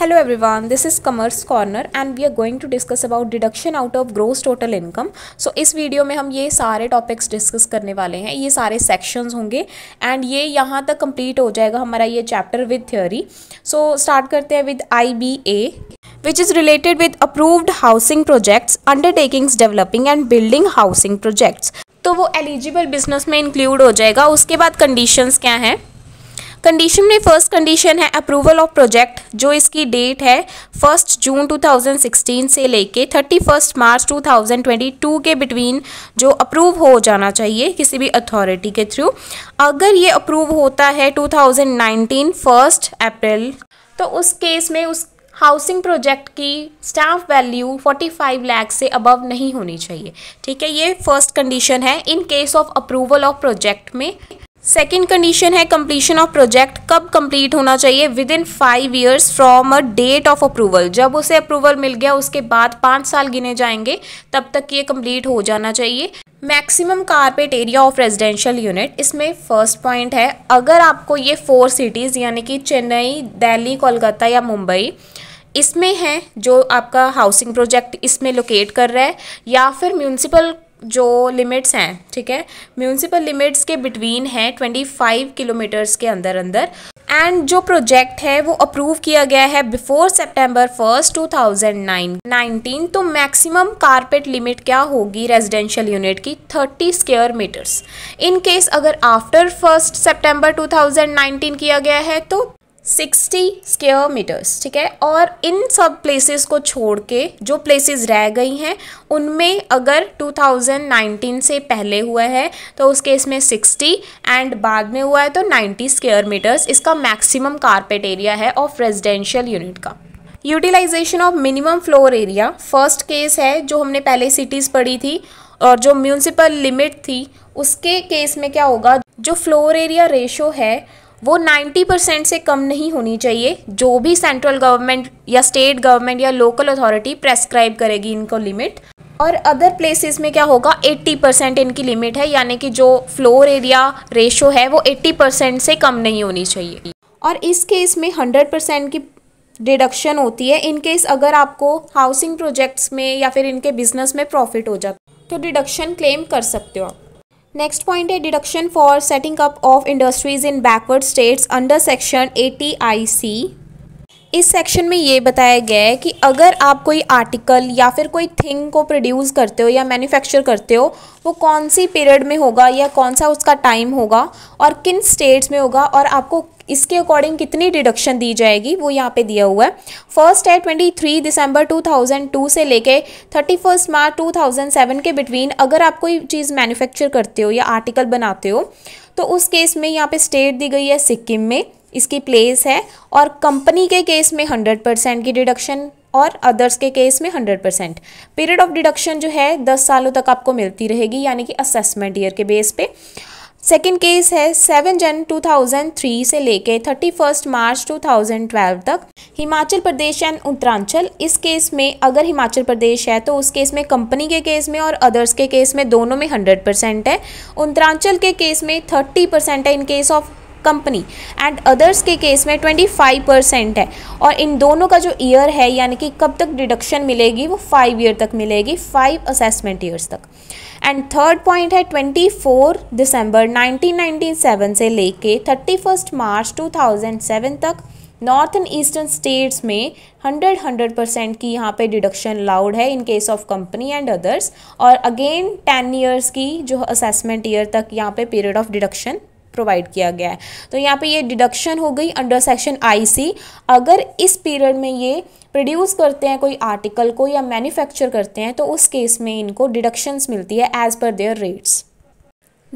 Hello everyone this is commerce corner and we are going to discuss about deduction out of gross total income so इस video में हम ये सारे topics discuss करने वाले हैं ये सारे सेक्शंस होंगे एंड ये यहाँ तक कंप्लीट हो जाएगा हमारा ये chapter with theory so start करते हैं with I B A which is related with approved housing projects undertakings developing and building housing projects तो वो एलिजिबल बिजनेस में इंक्लूड हो जाएगा उसके बाद कंडीशंस क्या हैं कंडीशन में फर्स्ट कंडीशन है अप्रूवल ऑफ प्रोजेक्ट जो इसकी डेट है फर्स्ट जून 2016 से लेके थर्टी फर्स्ट मार्च 2022 के बिटवीन जो अप्रूव हो जाना चाहिए किसी भी अथॉरिटी के थ्रू अगर ये अप्रूव होता है 2019 फर्स्ट अप्रैल तो उस केस में उस हाउसिंग प्रोजेक्ट की स्टाफ वैल्यू 45 लाख से अबव नहीं होनी चाहिए ठीक है ये फर्स्ट कंडीशन है in case of approval of project में सेकेंड कंडीशन है कंप्लीशन ऑफ प्रोजेक्ट कब कंप्लीट होना चाहिए within five years from a date of approval जब उसे अप्रूवल मिल गया उसके बाद पाँच साल गिने जाएंगे तब तक ये कंप्लीट हो जाना चाहिए maximum carpet area of residential unit इसमें फर्स्ट पॉइंट है अगर आपको ये फोर सिटीज़ यानी कि चेन्नई दिल्ली कोलकाता या मुंबई इसमें है जो आपका हाउसिंग प्रोजेक्ट इसमें लोकेट कर रहा है या फिर म्यूनसिपल जो लिमिट्स हैं ठीक है म्यूनसिपल लिमिट्स के बिटवीन है 25 किलोमीटर्स के अंदर अंदर एंड जो प्रोजेक्ट है वो अप्रूव किया गया है बिफोर सेप्टेम्बर फर्स्ट 2009 19 तो मैक्सिमम कारपेट लिमिट क्या होगी रेजिडेंशियल यूनिट की 30 स्क्वेयर मीटर्स इन केस अगर आफ्टर फर्स्ट थाउजेंड 2019 किया गया है तो सिक्सटी स्क्वेयर मीटर्स ठीक है और इन सब प्लेसेस को छोड़ के जो प्लेसेस रह गई हैं उनमें अगर 2019 से पहले हुआ है तो उस केस में 60 एंड बाद में हुआ है तो 90 स्क्वेयर मीटर्स इसका मैक्सिमम कारपेट एरिया है ऑफ रेजिडेंशियल यूनिट का utilisation of minimum floor area first case है जो हमने पहले सिटीज़ पढ़ी थी और जो म्यूनसिपल लिमिट थी उसके केस में क्या होगा जो फ्लोर एरिया रेशो है वो 90 परसेंट से कम नहीं होनी चाहिए जो भी सेंट्रल गवर्नमेंट या स्टेट गवर्नमेंट या लोकल अथॉरिटी प्रेस्क्राइब करेगी इनको लिमिट और अदर प्लेसेस में क्या होगा 80 परसेंट इनकी लिमिट है यानी कि जो फ्लोर एरिया रेशो है वो 80 परसेंट से कम नहीं होनी चाहिए और इस केस में 100 परसेंट की डिडक्शन होती है इनकेस अगर आपको हाउसिंग प्रोजेक्ट्स में या फिर इनके बिजनेस में प्रॉफिट हो जाता तो डिडक्शन क्लेम कर सकते हो आप नेक्स्ट पॉइंट है deduction for setting up of industries in backward states under section A इस सेक्शन में ये बताया गया है कि अगर आप कोई आर्टिकल या फिर कोई थिंग को प्रोड्यूस करते हो या मैन्युफैक्चर करते हो वो कौन सी पीरियड में होगा या कौन सा उसका टाइम होगा और किन स्टेट्स में होगा और आपको इसके अकॉर्डिंग कितनी डिडक्शन दी जाएगी वो यहाँ पे दिया हुआ है फर्स्ट है 23 दिसंबर 2002 से लेके 31 मार्च 2007 के बिटवीन अगर आप कोई चीज़ मैन्युफैक्चर करते हो या आर्टिकल बनाते हो तो उस केस में यहाँ पे स्टेट दी गई है सिक्किम में इसकी प्लेस है और कंपनी के केस में हंड्रेड परसेंट की डिडक्शन और अदर्स के केस में hundred percent period of deduction जो है दस सालों तक आपको मिलती रहेगी यानी कि असेसमेंट ईयर के बेस पे सेकेंड केस है सेवन जन 2003 से लेके थर्टी फर्स्ट मार्च 2012 तक हिमाचल प्रदेश एंड उत्तरांचल इस केस में अगर हिमाचल प्रदेश है तो उस केस में कंपनी के केस में और अदर्स के केस में दोनों में 100 परसेंट है उत्तरांचल के केस में 30 परसेंट है in case of company and others के केस में 25 परसेंट है और इन दोनों का जो ईयर है यानी कि कब तक डिडक्शन मिलेगी वो फाइव ईयर तक मिलेगी फाइव असेसमेंट ईयर्स तक एंड थर्ड पॉइंट है 24 दिसंबर 1997 से लेके 31 मार्च 2007 तक नॉर्थ एंड ईस्टर्न स्टेट्स में 100 100 परसेंट की यहाँ पे डिडक्शन अलाउड है in case of company and others और अगेन 10 ईयर्स की जो असेसमेंट ईयर तक यहाँ पे पीरियड ऑफ डिडक्शन प्रोवाइड किया गया है तो यहाँ पे ये डिडक्शन हो गई अंडर सेक्शन आईसी अगर इस पीरियड में ये प्रोड्यूस करते हैं कोई आर्टिकल को या मैन्युफैक्चर करते हैं तो उस केस में इनको डिडक्शंस मिलती है as per their rates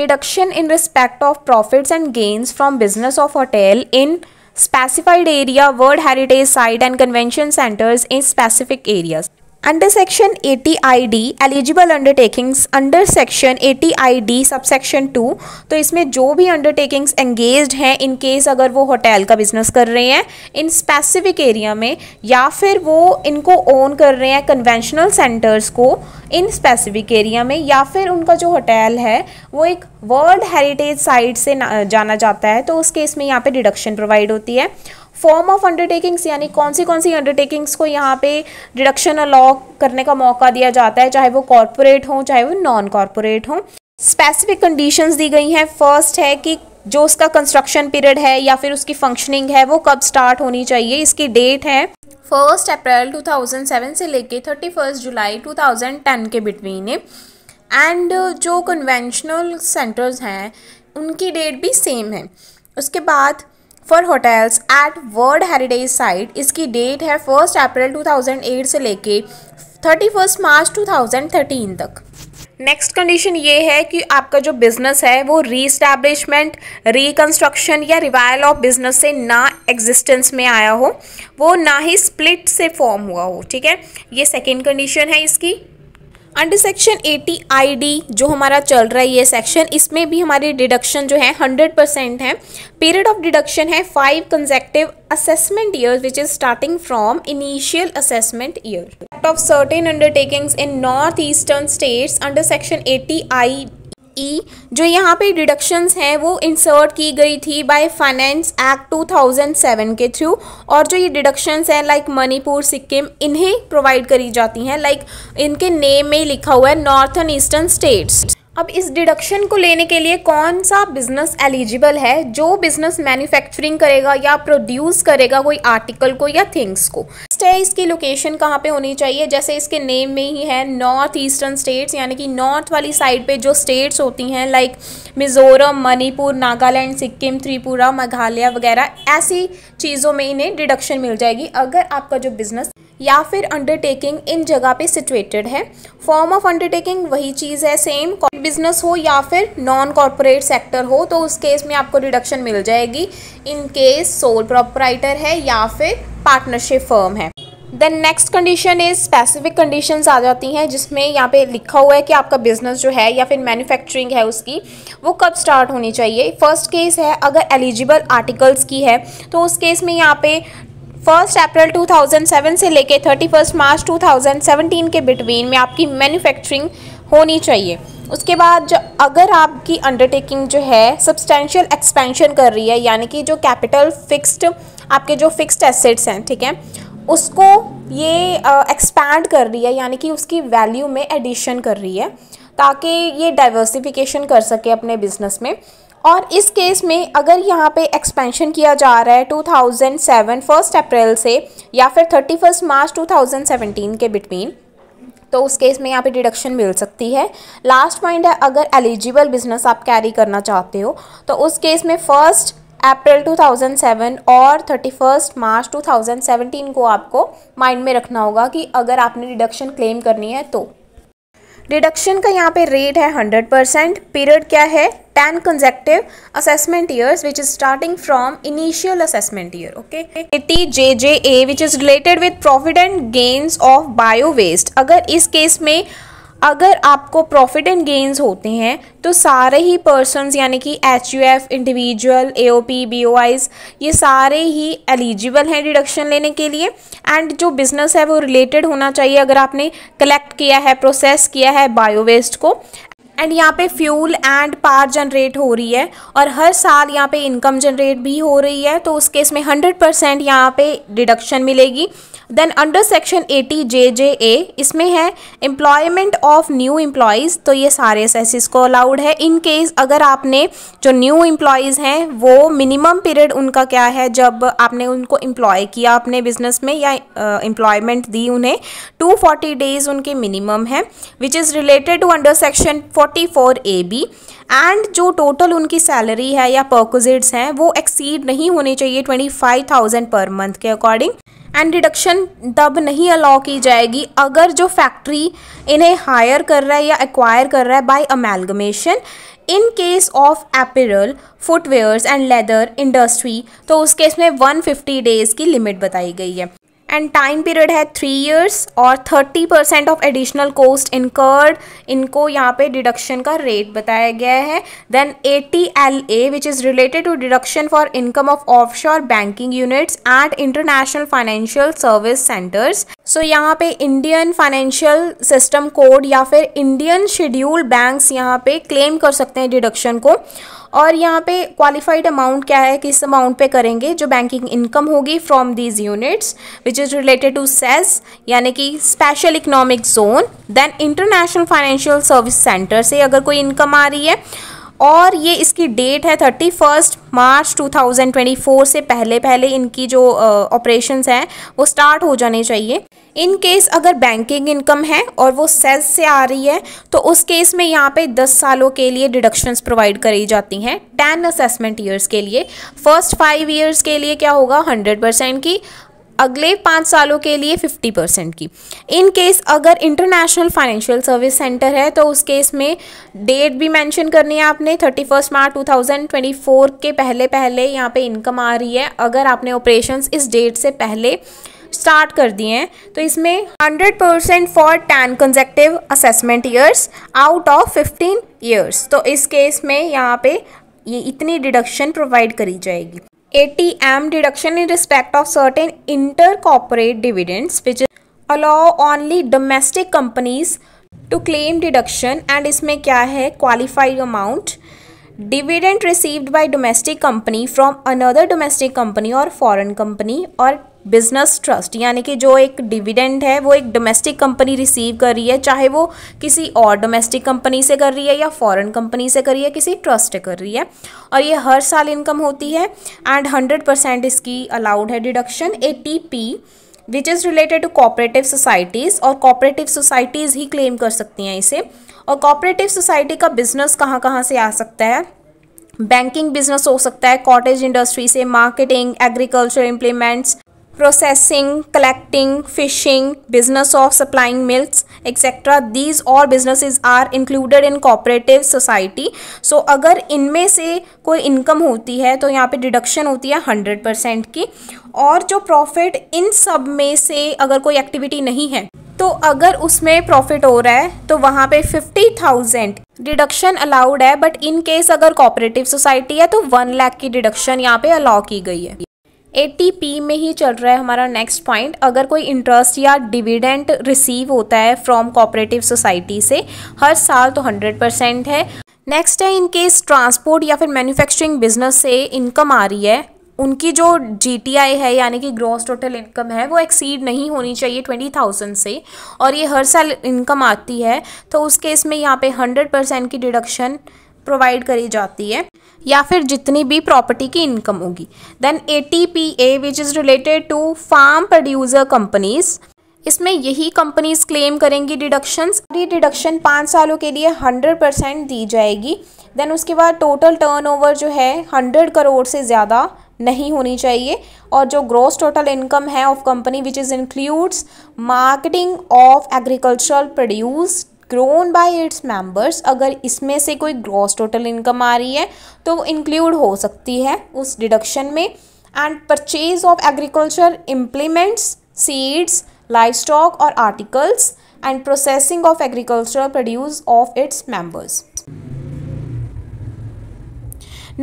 deduction in respect of profits and gains from business of hotel in specified area world heritage site and convention centres in specific areas Under section 80ID eligible undertakings under section 80ID subsection 2 तो इसमें जो भी undertakings engaged हैं in case अगर वो hotel का business कर रहे हैं in specific area में या फिर वो इनको own कर रहे हैं conventional centers को इन स्पेसिफिक एरिया में या फिर उनका जो होटल है वो एक वर्ल्ड हेरिटेज साइट से जाना जाता है तो उस केस में यहाँ पे डिडक्शन प्रोवाइड होती है फॉर्म ऑफ अंडरटेकिंग्स यानी कौन सी कौन सी अंडरटेकिंग्स को यहाँ पे डिडक्शन अलॉ करने का मौका दिया जाता है चाहे वो कॉरपोरेट हों चाहे वो नॉन कॉरपोरेट हों स्पेसिफिक कंडीशंस दी गई हैं फर्स्ट है कि जो उसका कंस्ट्रक्शन पीरियड है या फिर उसकी फंक्शनिंग है वो कब स्टार्ट होनी चाहिए इसकी डेट है फर्स्ट अप्रैल 2007 से लेके थर्टी फर्स्ट जुलाई 2010 के बिटवीन है एंड जो कन्वेंशनल सेंटर्स हैं उनकी डेट भी सेम है उसके बाद for hotels at world heritage site इसकी डेट है फर्स्ट अप्रैल 2008 से लेके थर्टी फर्स्ट मार्च 2013 तक नेक्स्ट कंडीशन ये है कि आपका जो बिज़नेस है वो रीस्टैब्लिशमेंट रिकन्स्ट्रक्शन या रिवाइल ऑफ बिज़नेस से ना एग्जिस्टेंस में आया हो वो ना ही स्प्लिट से फॉर्म हुआ हो ठीक है ये सेकेंड कंडीशन है इसकी अंडर सेक्शन 80 आईडी जो हमारा चल रहा है ये सेक्शन इसमें भी हमारी डिडक्शन जो है 100 परसेंट है पीरियड ऑफ डिडक्शन है five consecutive assessment year which is starting from initial assessment year of certain undertakings in north eastern states under section 80 I E e, जो यहाँ पे डिडक्शंस हैं वो इंसर्ट की गई थी बाय फाइनेंस एक्ट 2007 के थ्रू और जो ये डिडक्शंस हैं लाइक मणिपुर सिक्किम इन्हें प्रोवाइड करी जाती हैं लाइक इनके नेम में लिखा हुआ है नॉर्थन ईस्टर्न स्टेट्स अब इस डिडक्शन को लेने के लिए कौन सा बिजनेस एलिजिबल है जो बिजनेस मैन्युफैक्चरिंग करेगा या प्रोड्यूस करेगा कोई आर्टिकल को या थिंग्स को नेक्स्ट है इसकी लोकेशन कहाँ पे होनी चाहिए जैसे इसके नेम में ही है नॉर्थ ईस्टर्न स्टेट्स यानी कि नॉर्थ वाली साइड पे जो स्टेट्स होती हैं लाइक मिज़ोरम मणिपुर नागालैंड सिक्किम त्रिपुरा मेघालय वगैरह ऐसी चीज़ों में इन्हें डिडक्शन मिल जाएगी अगर आपका जो बिज़नेस या फिर अंडरटेकिंग इन जगह पे सिचुएटेड है फॉर्म ऑफ अंडरटेकिंग वही चीज़ है सेम बिजनेस हो या फिर नॉन कॉरपोरेट सेक्टर हो तो उस केस में आपको डिडक्शन मिल जाएगी इन केस सोल प्रोपराइटर है या फिर पार्टनरशिप फर्म है then next condition is specific conditions आ जाती हैं जिसमें यहाँ पे लिखा हुआ है कि आपका बिजनेस जो है या फिर मैन्युफैक्चरिंग है उसकी वो कब स्टार्ट होनी चाहिए फर्स्ट केस है अगर एलिजिबल आर्टिकल्स की है तो उस केस में यहाँ पे फर्स्ट अप्रैल 2007 से लेके थर्टी मार्च 2017 के बिटवीन में आपकी मैन्युफैक्चरिंग होनी चाहिए उसके बाद जो अगर आपकी अंडरटेकिंग जो है सब्सटैशियल एक्सपेंशन कर रही है यानी कि जो कैपिटल फिक्स्ड आपके जो फिक्स्ड एसेट्स हैं ठीक है उसको ये एक्सपैंड uh, कर रही है यानी कि उसकी वैल्यू में एडिशन कर रही है ताकि ये डाइवर्सिफिकेशन कर सके अपने बिजनेस में और इस केस में अगर यहाँ पे एक्सपेंशन किया जा रहा है 2007 फर्स्ट अप्रैल से या फिर 31 मार्च 2017 के बिटवीन तो उस केस में यहाँ पे डिडक्शन मिल सकती है लास्ट पॉइंट है अगर एलिजिबल बिजनेस आप कैरी करना चाहते हो तो उस केस में फर्स्ट अप्रैल 2007 और 31 मार्च 2017 को आपको माइंड में रखना होगा कि अगर आपने डिडक्शन क्लेम करनी है तो डिडक्शन का यहाँ पे रेट है 100 परसेंट पीरियड क्या है ten consecutive assessment years which is starting from initial assessment year okay eighty J J A which is related with profit and gains of bio waste अगर इस केस में अगर आपको प्रॉफिट एंड गेन्स होते हैं तो सारे ही पर्सनस यानी कि H U F individual A O P B O Is ये सारे ही एलिजिबल हैं डिडक्शन लेने के लिए एंड जो बिज़नेस है वो रिलेटेड होना चाहिए अगर आपने कलेक्ट किया है प्रोसेस किया है बायो वेस्ट को एंड यहाँ पे फ्यूल एंड पार जनरेट हो रही है और हर साल यहाँ पे इनकम जनरेट भी हो रही है तो उस केस में हंड्रेड परसेंट यहाँ पे डिडक्शन मिलेगी then under section eighty J J A इसमें है एम्प्लॉयमेंट ऑफ न्यू एम्प्लॉयज़ तो ये सारे एस को अलाउड है इन केस अगर आपने जो न्यू एम्प्लॉयज़ हैं वो मिनिमम पीरियड उनका क्या है जब आपने उनको एम्प्लॉय किया अपने बिजनेस में या एम्प्लॉयमेंट दी उन्हें 240 डेज उनके मिनिमम है which is related to under section four forty four A B and जो टोटल उनकी सैलरी है या पर्कोजिट्स हैं वो एक्सीड नहीं होने चाहिए twenty five thousand per month के अकॉर्डिंग एंड डिडक्शन तब नहीं अलाउ की जाएगी अगर जो फैक्ट्री इन्हें हायर कर रहा है या एक्वायर कर रहा है by amalgamation in case of apparel footwears and leather industry तो उस केस में 150 डेज़ की लिमिट बताई गई है एंड टाइम पीरियड है थ्री ईयर्स और thirty percent of additional cost incurred इनको यहाँ पे डिडक्शन का रेट बताया गया है then A T L A which is related to deduction for income of offshore banking units and international financial service centres so so, यहाँ पे Indian financial system code या फिर इंडियन शेड्यूल बैंक्स यहाँ पे claim कर सकते हैं deduction को और यहाँ पे क्वालिफाइड अमाउंट क्या है किस अमाउंट पे करेंगे जो बैंकिंग इनकम होगी from these units which is related to SEZ यानी कि special economic zone then international financial service centre से अगर कोई इनकम आ रही है और ये इसकी डेट है थर्टी फर्स्ट मार्च 2024 से पहले पहले इनकी जो ऑपरेशंस हैं वो स्टार्ट हो जाने चाहिए इन केस अगर बैंकिंग इनकम है और वो सेल्स से आ रही है तो उस केस में यहाँ पे 10 सालों के लिए डिडक्शंस प्रोवाइड करी जाती हैं 10 असेसमेंट ईयर्स के लिए फर्स्ट फाइव ईयर्स के लिए क्या होगा 100 परसेंट की अगले पाँच सालों के लिए 50 परसेंट की इन केस अगर इंटरनेशनल फाइनेंशियल सर्विस सेंटर है तो उस केस में डेट भी मेंशन करनी है आपने थर्टी फर्स्ट मार्च 2024 के पहले पहले यहाँ पे इनकम आ रही है अगर आपने ऑपरेशंस इस डेट से पहले स्टार्ट कर दिए हैं तो इसमें 100 percent for ten consecutive assessment years out of fifteen years तो इस केस में यहाँ पे ये इतनी डिडक्शन प्रोवाइड करी जाएगी ATM deduction in respect of certain intercorporate dividends which allow only domestic companies to claim deduction and इसमें क्या है qualified amount dividend received by domestic company from another domestic company or foreign company or business trust यानी कि जो एक dividend है वो एक डोमेस्टिक कंपनी रिसीव कर रही है चाहे वो किसी और डोमेस्टिक कंपनी से कर रही है या फॉरेन कंपनी से कर रही है किसी ट्रस्ट से कर रही है और ये हर साल इनकम होती है एंड हंड्रेड परसेंट इसकी अलाउड है deduction A T P which is related to cooperative societies और कॉपरेटिव सोसाइटीज़ ही क्लेम कर सकती हैं इसे और कॉपरेटिव सोसाइटी का बिजनेस कहाँ कहाँ से आ सकता है बैंकिंग बिजनेस हो सकता है कॉटेज इंडस्ट्री से marketing agriculture implements processing, collecting, fishing, business of supplying milks, etc. These all businesses are included in cooperative society. So अगर इनमें से कोई income होती है तो यहाँ पे deduction होती है 100% की और जो profit इन सब में से अगर कोई activity नहीं है तो अगर उसमें प्रॉफिट हो रहा है तो वहाँ पे फिफ्टी थाउजेंड डिडक्शन अलाउड है बट इन केस अगर कोऑपरेटिव सोसाइटी है तो वन लाख की डिडक्शन यहाँ पे अलाउ की गई है एटीपी में ही चल रहा है हमारा नेक्स्ट पॉइंट अगर कोई इंटरेस्ट या डिविडेंट रिसीव होता है फ्रॉम कोऑपरेटिव सोसाइटी से हर साल तो हंड्रेड परसेंट है नेक्स्ट है इनकेस ट्रांसपोर्ट या फिर मैन्युफैक्चरिंग बिजनेस से इनकम आ रही है उनकी जो जी है यानी कि ग्रॉस टोटल इनकम है वो एक्सीड नहीं होनी चाहिए ट्वेंटी थाउजेंड से और ये हर साल इनकम आती है तो उस केस में यहाँ पे हंड्रेड परसेंट की डिडक्शन प्रोवाइड करी जाती है या फिर जितनी भी प्रॉपर्टी की इनकम होगी then A T P A which is related to farm producer companies इसमें यही कंपनीज क्लेम करेंगी डिडक्शंस ये डिडक्शन पाँच सालों के लिए हंड्रेड परसेंट दी जाएगी देन उसके बाद टोटल टर्नओवर जो है हंड्रेड करोड़ से ज़्यादा नहीं होनी चाहिए और जो ग्रॉस टोटल इनकम है of company which is includes marketing of agricultural produce grown by its members अगर इसमें से कोई ग्रॉस टोटल इनकम आ रही है तो वो इंक्लूड हो सकती है उस डिडक्शन में and purchase of agriculture implements seeds life stock और articles and processing of agricultural produce of its members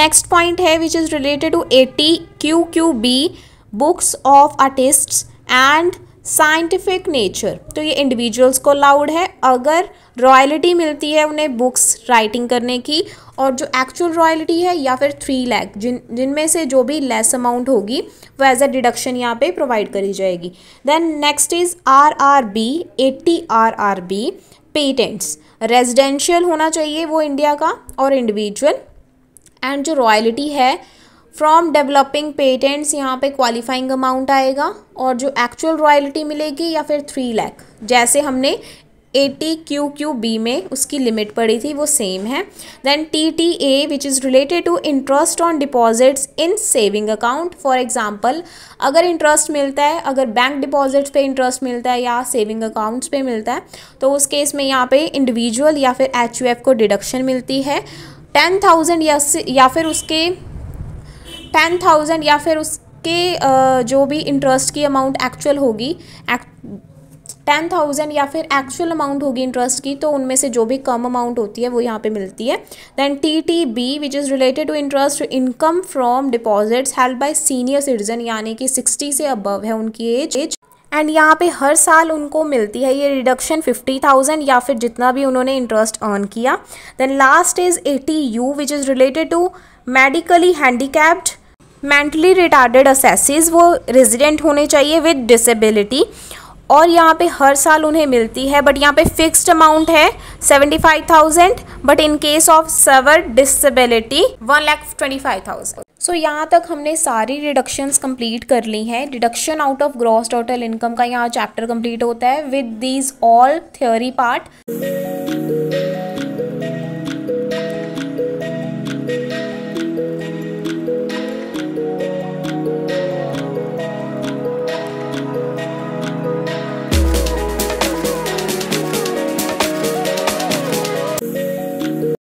next point है which is related to eighty Q Q B books of artists and scientific nature तो ये individuals को allowed है अगर royalty मिलती है उन्हें बुक्स राइटिंग करने की और जो एक्चुअल रॉयल्टी है या फिर थ्री लैख जिन जिनमें से जो भी लेस अमाउंट होगी वो एज अ डिडक्शन यहाँ पे प्रोवाइड करी जाएगी then next is R R B eighty R R B patents residential होना चाहिए वो इंडिया का और इंडिविजुअल एंड जो रॉयल्टी है फ्रॉम डेवलपिंग पेटेंट्स यहाँ पे क्वालिफाइंग अमाउंट आएगा और जो एक्चुअल रॉयल्टी मिलेगी या फिर थ्री लैख जैसे हमने A T Q Q B में उसकी लिमिट पड़ी थी वो सेम है then T T A which is related to interest on deposits in saving account for example अगर इंटरेस्ट मिलता है अगर बैंक डिपॉजिट्स पे इंटरेस्ट मिलता है या सेविंग अकाउंट्स पे मिलता है तो उस केस में यहाँ पे इंडिविजुअल या फिर एच यू एफ को डिडक्शन मिलती है टेन थाउजेंड या फिर उसके टेन थाउजेंड या फिर उसके जो भी इंटरेस्ट की अमाउंट एक्चुअल होगी टेन थाउजेंड या फिर एक्चुअल अमाउंट होगी इंटरेस्ट की तो उनमें से जो भी कम अमाउंट होती है वो यहाँ पे मिलती है then T T B which is related to interest income from deposits held by senior citizen यानी कि सिक्सटी से अबव है उनकी एज एज एंड यहाँ पे हर साल उनको मिलती है ये रिडक्शन फिफ्टी थाउजेंड या फिर जितना भी उन्होंने इंटरेस्ट अर्न किया then last is eighty U which is related to medically handicapped mentally retarded assessees वो रेजिडेंट होने चाहिए विद डिसेबिलिटी और यहाँ पे हर साल उन्हें मिलती है बट यहाँ पे फिक्स्ड अमाउंट है seventy five thousand but in case of severe disability one lakh twenty five thousand so यहाँ तक हमने सारी रिडक्शंस कंप्लीट कर ली हैं deduction out of gross total income का यहाँ चैप्टर कंप्लीट होता है with these all theory part